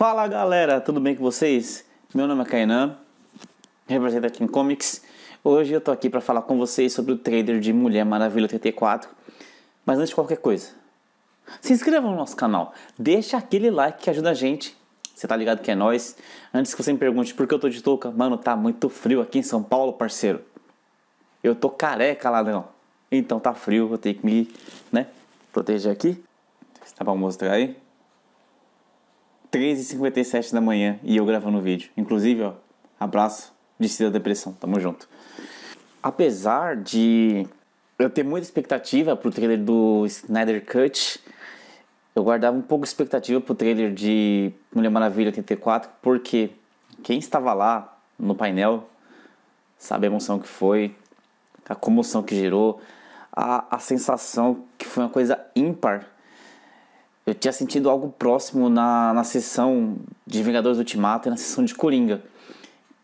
Fala galera, tudo bem com vocês? Meu nome é Kainan, represento aqui em Comics. Hoje eu tô aqui para falar com vocês sobre o trailer de Mulher Maravilha 84. Mas antes de qualquer coisa, se inscreva no nosso canal, deixa aquele like que ajuda a gente. Você tá ligado que é nós. Antes que você me pergunte por que eu tô de touca, mano, tá muito frio aqui em São Paulo, parceiro. Eu tô careca, ladrão. Então tá frio, vou ter que me, né, proteger aqui. Tá bom mostrar aí? 3h57 da manhã e eu gravando o vídeo. Inclusive, ó, abraço de da Depressão, tamo junto. Apesar de eu ter muita expectativa pro trailer do Snyder Cut, eu guardava um pouco de expectativa pro trailer de Mulher Maravilha 84, porque quem estava lá no painel sabe a emoção que foi, a comoção que gerou, a, a sensação que foi uma coisa ímpar eu tinha sentido algo próximo na, na sessão de Vingadores Ultimato e na sessão de Coringa,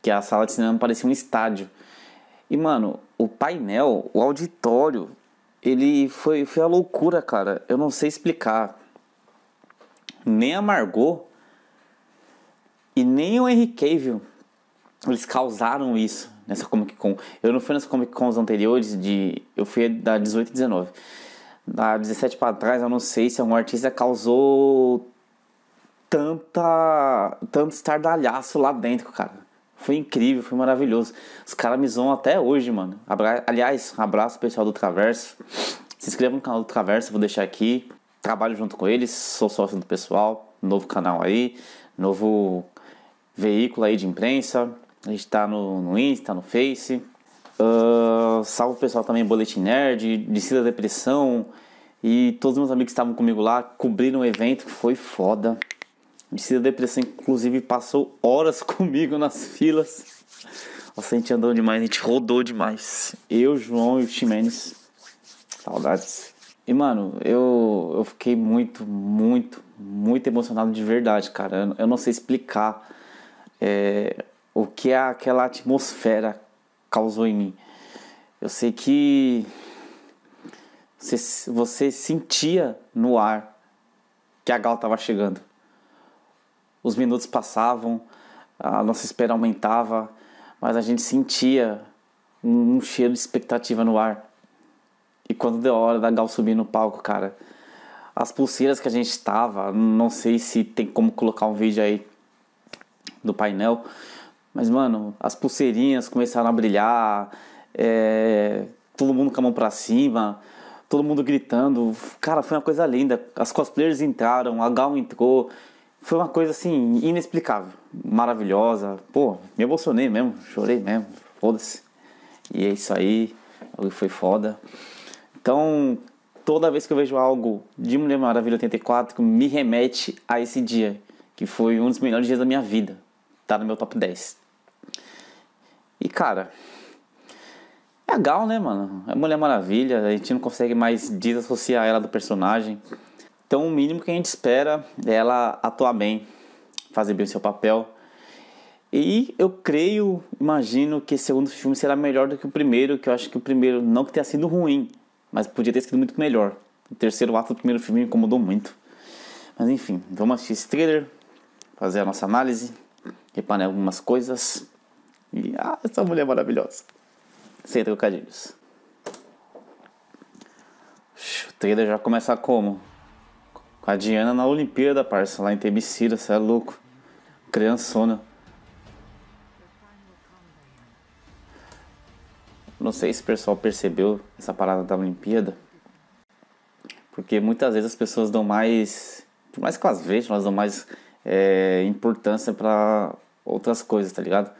que a sala de cinema parecia um estádio. E, mano, o painel, o auditório, ele foi, foi a loucura, cara. Eu não sei explicar. Nem a Margot e nem o Henry Cavill, eles causaram isso nessa Comic Con. Eu não fui nas Comic Cons anteriores, de, eu fui da 18 e 19 da 17 para trás, eu não sei se é um artista causou tanta tanto estardalhaço lá dentro, cara. Foi incrível, foi maravilhoso. Os caras me zoam até hoje, mano. Abra... Aliás, abraço pessoal do Traverso. Se inscreva no canal do Traverso, vou deixar aqui. Trabalho junto com eles, sou sócio do pessoal. Novo canal aí, novo veículo aí de imprensa. A gente tá no, no Insta, no Face. Uh, salve pessoal também, Boletim Nerd, Descida Depressão e todos os meus amigos que estavam comigo lá cobriram o um evento que foi foda. Descida Depressão, inclusive, passou horas comigo nas filas. Nossa, a gente andou demais, a gente rodou demais. Eu, João e o Ximenes. Saudades. E, mano, eu, eu fiquei muito, muito, muito emocionado de verdade, cara. Eu, eu não sei explicar é, o que é aquela atmosfera causou em mim. Eu sei que você, você sentia no ar que a Gal estava chegando. Os minutos passavam, a nossa espera aumentava, mas a gente sentia um, um cheiro de expectativa no ar. E quando deu a hora da Gal subir no palco, cara, as pulseiras que a gente tava, não sei se tem como colocar um vídeo aí do painel, mas, mano, as pulseirinhas começaram a brilhar, é, todo mundo com a mão pra cima, todo mundo gritando. Cara, foi uma coisa linda. As cosplayers entraram, a Gal entrou. Foi uma coisa assim, inexplicável, maravilhosa. Pô, me emocionei mesmo, chorei mesmo, foda-se. E é isso aí, foi foda. Então, toda vez que eu vejo algo de Mulher Maravilha 84, me remete a esse dia, que foi um dos melhores dias da minha vida. Tá no meu top 10. E cara, é a Gal, né, mano? É Mulher Maravilha, a gente não consegue mais desassociar ela do personagem. Então, o mínimo que a gente espera é ela atuar bem, fazer bem o seu papel. E eu creio, imagino que esse segundo filme será melhor do que o primeiro, que eu acho que o primeiro não que tenha sido ruim, mas podia ter sido muito melhor. O terceiro ato do primeiro filme me incomodou muito. Mas enfim, vamos assistir esse trailer, fazer a nossa análise, reparar algumas coisas e ah, essa mulher maravilhosa. Sem trocadilhos. O trailer já começa como? Com a Diana na Olimpíada, parça, lá em Tebicira, você é louco. Criançona. Não sei se o pessoal percebeu essa parada da Olimpíada. Porque muitas vezes as pessoas dão mais. Por mais que elas vejam, elas dão mais é, importância para outras coisas, tá ligado?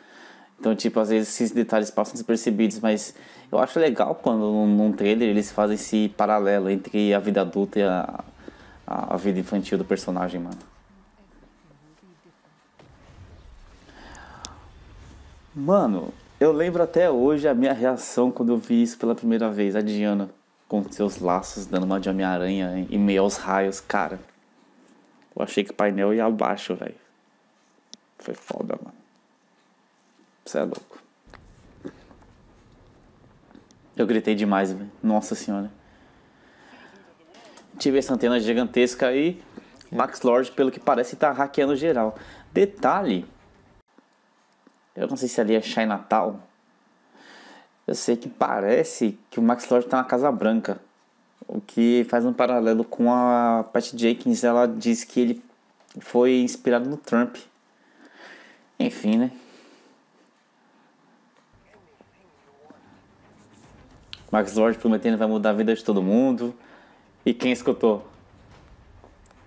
Então, tipo, às vezes esses detalhes passam despercebidos, mas eu acho legal quando num trailer eles fazem esse paralelo entre a vida adulta e a, a vida infantil do personagem, mano. Mano, eu lembro até hoje a minha reação quando eu vi isso pela primeira vez, a Diana com seus laços dando uma de Homem-Aranha e meio aos raios, cara. Eu achei que o painel ia abaixo, velho. Foi foda, mano. Você é louco. Eu gritei demais, velho. Nossa senhora. Tive essa antena gigantesca aí. Max Lord, pelo que parece, tá hackeando geral. Detalhe. Eu não sei se ali é Shai Natal. Eu sei que parece que o Max Lord tá na Casa Branca. O que faz um paralelo com a Pat Jenkins. Ela diz que ele foi inspirado no Trump. Enfim, né? Max Lorde prometendo vai mudar a vida de todo mundo. E quem escutou?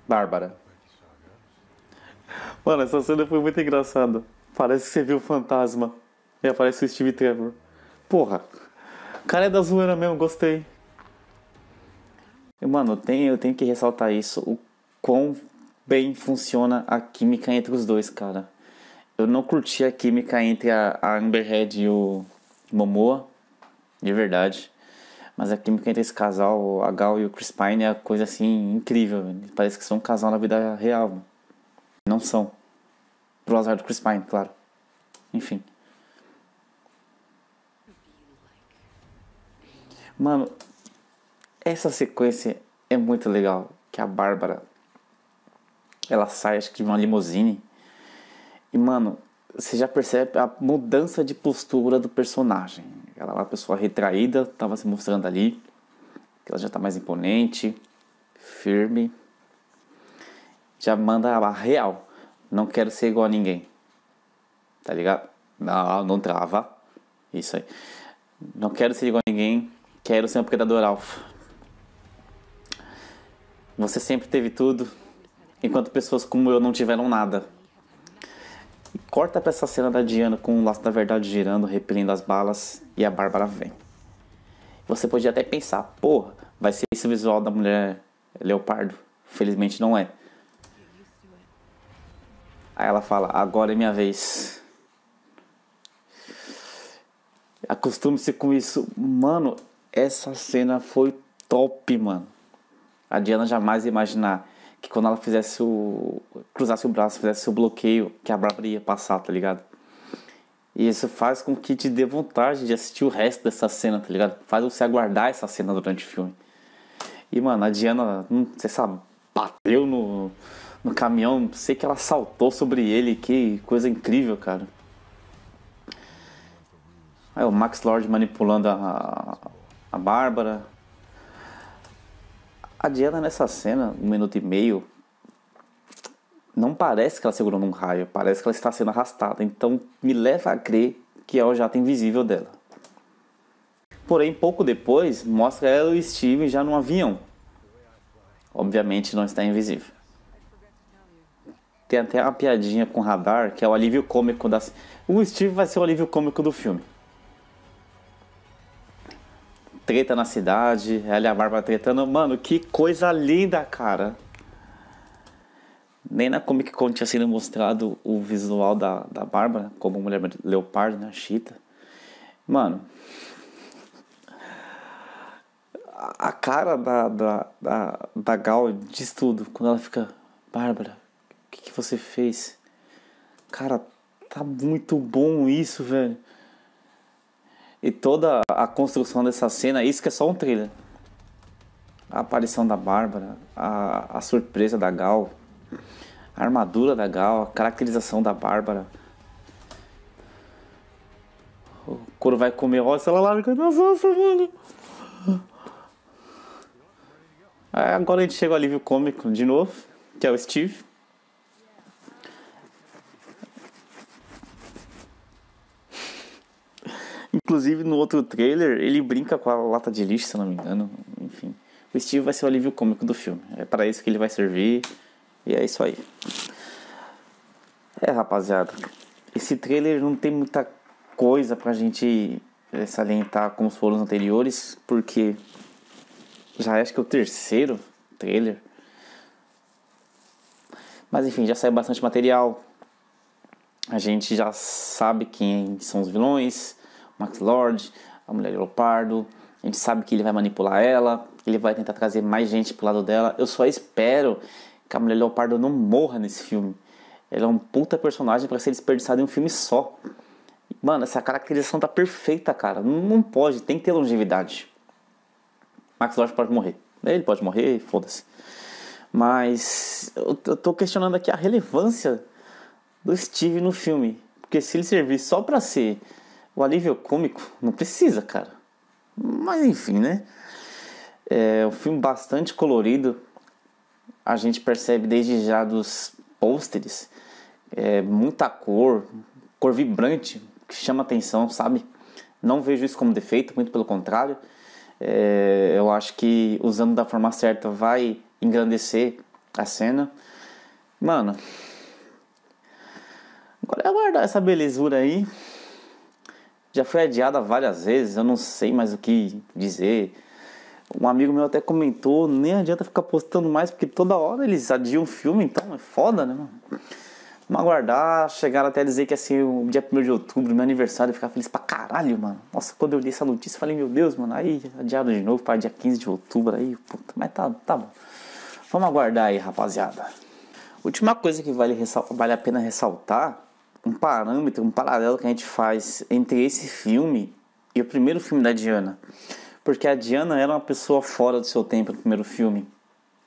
Bárbara. Mano, essa cena foi muito engraçada. Parece que você viu o fantasma. E aparece o Steve Trevor. Porra. Cara é da zoeira mesmo, gostei. Mano, eu tenho, eu tenho que ressaltar isso. O quão bem funciona a química entre os dois, cara. Eu não curti a química entre a, a Amber Head e o Momoa. De verdade. Mas a é química entre esse casal, o Gal e o Chris Pine, é coisa assim incrível. Parece que são um casal na vida real. Não são. Pro azar do Chris Pine, claro. Enfim. Mano, essa sequência é muito legal. Que a Bárbara ela sai, acho que de uma limusine. E, mano, você já percebe a mudança de postura do personagem. Ela é uma pessoa retraída, estava se mostrando ali, que ela já está mais imponente, firme. Já manda a real. Não quero ser igual a ninguém. Tá ligado? Não, não trava. Isso aí. Não quero ser igual a ninguém. Quero ser um predador alfa. Você sempre teve tudo, enquanto pessoas como eu não tiveram nada. Corta pra essa cena da Diana com o laço da verdade girando, repelindo as balas, e a Bárbara vem. Você podia até pensar, porra, vai ser esse visual da mulher leopardo. Felizmente não é. Aí ela fala, agora é minha vez. Acostume-se com isso. Mano, essa cena foi top, mano. A Diana jamais imaginar que quando ela fizesse o. cruzasse o braço, fizesse o bloqueio, que a Bárbara ia passar, tá ligado? E isso faz com que te dê vontade de assistir o resto dessa cena, tá ligado? Faz você aguardar essa cena durante o filme. E, mano, a Diana, não se sabe, bateu no, no caminhão, sei que ela saltou sobre ele, que coisa incrível, cara. Aí o Max Lord manipulando a, a Bárbara, a Diana nessa cena, um minuto e meio, não parece que ela segurou num raio, parece que ela está sendo arrastada, então me leva a crer que é o jato invisível dela. Porém, pouco depois, mostra ela e o Steve já num avião. Obviamente não está invisível. Tem até uma piadinha com radar, que é o alívio cômico das. O Steve vai ser o alívio cômico do filme treta na cidade, ela e a Bárbara tretando. Mano, que coisa linda, cara. Nem na Comic Con tinha sido mostrado o visual da, da Bárbara, como mulher leopardo, né? Chita. Mano. A cara da, da, da, da Gal diz tudo. Quando ela fica, Bárbara, o que, que você fez? Cara, tá muito bom isso, velho e toda a construção dessa cena, isso que é só um trailer. A aparição da Bárbara, a, a surpresa da Gal, a armadura da Gal, a caracterização da Bárbara. O couro vai comer se ela larga. Nossa, mano. agora a gente chega ao alívio cômico de novo, que é o Steve. Inclusive, no outro trailer, ele brinca com a lata de lixo, se não me engano. Enfim, o Steve vai ser o alívio cômico do filme. É para isso que ele vai servir. E é isso aí. É, rapaziada. Esse trailer não tem muita coisa pra gente eh, salientar como foram os anteriores, porque já acho que é o terceiro trailer. Mas enfim, já saiu bastante material. A gente já sabe quem são os vilões, Max Lord, a mulher de Leopardo. A gente sabe que ele vai manipular ela, que ele vai tentar trazer mais gente pro lado dela. Eu só espero que a mulher Leopardo não morra nesse filme. Ela é um puta personagem para ser desperdiçado em um filme só. Mano, essa caracterização tá perfeita, cara. Não, pode, tem que ter longevidade. Max Lord pode morrer. Ele pode morrer, foda-se. Mas eu, tô questionando aqui a relevância do Steve no filme. Porque se ele servir só pra ser o alívio cômico não precisa, cara. Mas enfim, né? É um filme bastante colorido. A gente percebe desde já dos pôsteres. É, muita cor, cor vibrante, que chama atenção, sabe? Não vejo isso como defeito, muito pelo contrário. É, eu acho que usando da forma certa vai engrandecer a cena. Mano, agora é aguardar essa belezura aí já foi adiada várias vezes, eu não sei mais o que dizer. Um amigo meu até comentou, nem adianta ficar postando mais, porque toda hora eles adiam o filme, então é foda, né? Vamos aguardar, chegaram até dizer que assim, o dia 1 de outubro, meu aniversário, eu feliz pra caralho, mano. Nossa, quando eu li essa notícia, falei, meu Deus, mano, aí adiado de novo para dia 15 de outubro, aí, puta, mas tá, tá bom. Vamos aguardar aí, rapaziada. Última coisa que vale, vale a pena ressaltar um parâmetro, um paralelo que a gente faz entre esse filme e o primeiro filme da Diana. Porque a Diana era uma pessoa fora do seu tempo no primeiro filme.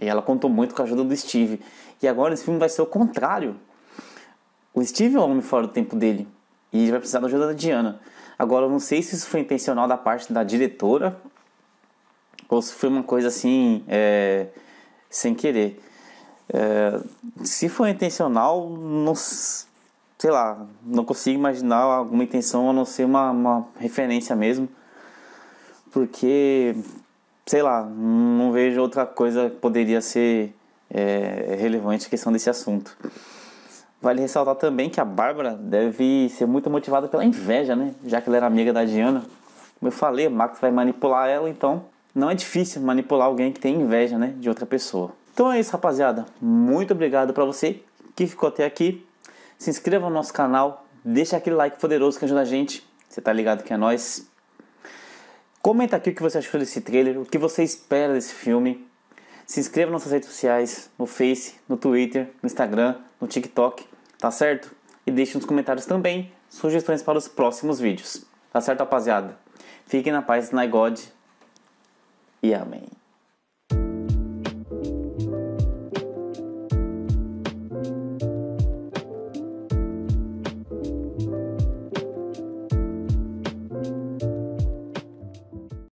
E ela contou muito com a ajuda do Steve. E agora esse filme vai ser o contrário. O Steve é um homem fora do tempo dele. E ele vai precisar da ajuda da Diana. Agora, eu não sei se isso foi intencional da parte da diretora. Ou se foi uma coisa assim. É, sem querer. É, se foi intencional, não sei lá, não consigo imaginar alguma intenção a não ser uma, uma referência mesmo. Porque, sei lá, não vejo outra coisa que poderia ser é, relevante a questão desse assunto. Vale ressaltar também que a Bárbara deve ser muito motivada pela inveja, né? Já que ela era amiga da Diana. Como eu falei, o Max vai manipular ela, então não é difícil manipular alguém que tem inveja, né? De outra pessoa. Então é isso, rapaziada. Muito obrigado para você que ficou até aqui. Se inscreva no nosso canal, deixa aquele like poderoso que ajuda a gente. Você tá ligado que é nós. Comenta aqui o que você achou desse trailer, o que você espera desse filme. Se inscreva nas nossas redes sociais, no Face, no Twitter, no Instagram, no TikTok, tá certo? E deixe nos comentários também sugestões para os próximos vídeos. Tá certo, rapaziada? Fiquem na paz, na God e amém.